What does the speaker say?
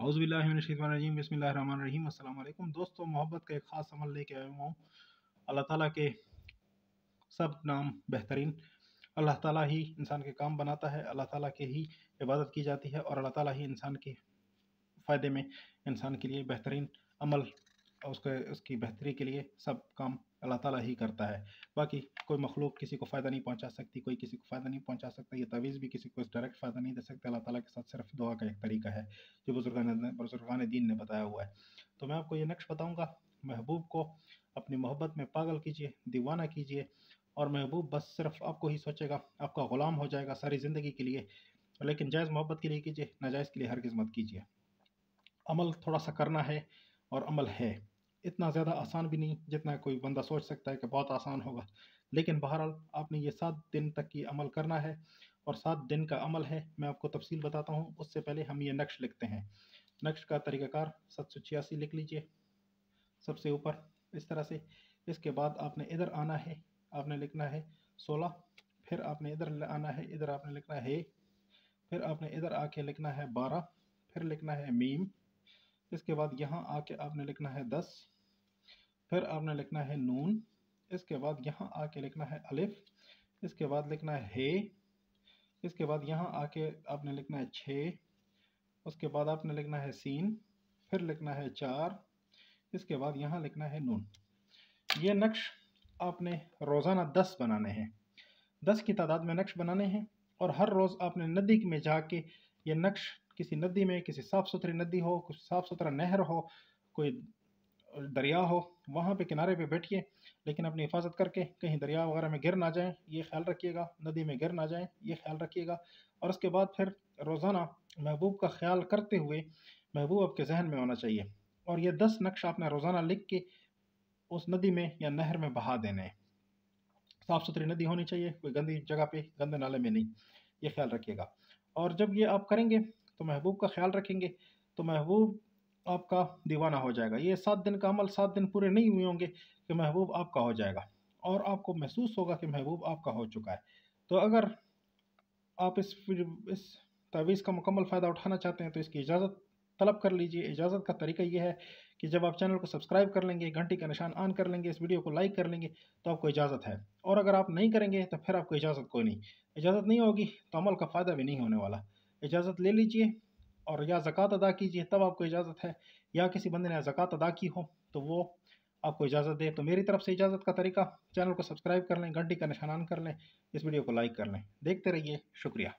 हाउसबिल्लाजीम बसमीम अल्लाम दोस्तों मोहब्बत का एक ख़ास अमल लेके आया हूँ अल्लाह ताला के सब नाम बेहतरीन अल्लाह ताला ही इंसान के काम बनाता है अल्लाह ताला के ही इबादत की जाती है और अल्लाह ताला ही इंसान के फ़ायदे में इंसान के लिए बेहतरीन अमल और उसके उसकी बेहतरी के लिए सब काम अल्लाह ताला ही करता है बाकी कोई मखलूक किसी को फ़ायदा नहीं पहुंचा सकती कोई किसी को फ़ायदा नहीं पहुंचा सकता ये तवीज़ भी किसी को डायरेक्ट फ़ायदा नहीं दे सकते अल्लाह ताला के साथ सिर्फ दुआ का एक तरीका है जो बुजुर्गान बुजुर्गान दीन ने बताया हुआ है तो मैं आपको ये नक्श बताऊँगा महबूब को अपनी मोहब्बत में पागल कीजिए दीवाना कीजिए और महबूब बस सिर्फ आपको ही सोचेगा आपका ग़ुलाम हो जाएगा सारी ज़िंदगी के लिए लेकिन जायज़ मोहब्बत के लिए कीजिए नाजायज़ के लिए हर किस्मत कीजिए अमल थोड़ा सा करना है और अमल है इतना ज़्यादा आसान भी नहीं जितना कोई बंदा सोच सकता है कि बहुत आसान होगा लेकिन बहरहाल आपने ये सात दिन तक की अमल करना है और सात दिन का अमल है मैं आपको तफसील बताता हूँ उससे पहले हम ये नक्श लिखते हैं नक्श का तरीक़ाकार सात सौ छियासी लिख लीजिए सबसे ऊपर इस तरह से इसके बाद आपने इधर आना है आपने लिखना है सोलह फिर आपने इधर आना है इधर आपने लिखना है फिर आपने इधर आके लिखना है बारह फिर लिखना है मीम इसके बाद यहाँ आके आपने लिखना है दस फिर आपने लिखना है नून इसके बाद यहाँ आके लिखना है अलिफ इसके बाद लिखना है हे इसके बाद यहाँ आके आपने लिखना है छः उसके बाद आपने लिखना है सीन फिर लिखना है चार इसके बाद यहाँ लिखना है नून ये नक्श आपने रोज़ाना दस बनाने हैं दस की तादाद में नक्श बनाने हैं और हर रोज़ आपने नदी में जाके ये नक्श किसी नदी में किसी साफ़ सुथरी नदी हो कुछ साफ़ सुथरा नहर हो कोई दरिया हो वहाँ पे किनारे पे बैठिए लेकिन अपनी हिफाजत करके कहीं दरिया वगैरह में गिर ना जाएं ये ख्याल रखिएगा नदी में गिर ना जाएं ये ख्याल रखिएगा और उसके बाद फिर रोज़ाना महबूब का ख्याल करते हुए महबूब आपके जहन में होना चाहिए और ये दस नक्श आपने रोज़ाना लिख के उस नदी में या नहर में बहा देने हैं साफ़ सुथरी नदी होनी चाहिए कोई गंदी जगह पे गंदे नाले में नहीं ये ख्याल रखिएगा और जब ये आप करेंगे तो महबूब का ख्याल रखेंगे तो महबूब आपका दीवाना हो जाएगा ये सात दिन का अमल सात दिन पूरे नहीं हुए होंगे कि महबूब आपका हो जाएगा और आपको महसूस होगा कि महबूब आपका हो चुका है तो अगर आप इस इस तवीज़ का मुकम्मल फ़ायदा उठाना चाहते हैं तो इसकी इजाज़त तलब कर लीजिए इजाज़त का तरीका यह है कि जब आप चैनल को सब्सक्राइब कर लेंगे घंटी का निशान ऑन कर लेंगे इस वीडियो को लाइक कर लेंगे तो आपको इजाज़त है और अगर आप नहीं करेंगे तो फिर आपको इजाज़त कोई नहीं इजाज़त नहीं होगी तो अमल का फ़ायदा भी नहीं होने वाला इजाज़त ले लीजिए और या ज़क़़त अदा कीजिए तब आपको इजाज़त है या किसी बंदे ने ज़क़़त अदा की हो तो वो आपको इजाज़त दे तो मेरी तरफ से इजाज़त का तरीका चैनल को सब्सक्राइब कर लें घंटी का निशान कर लें इस वीडियो को लाइक कर लें देखते रहिए शुक्रिया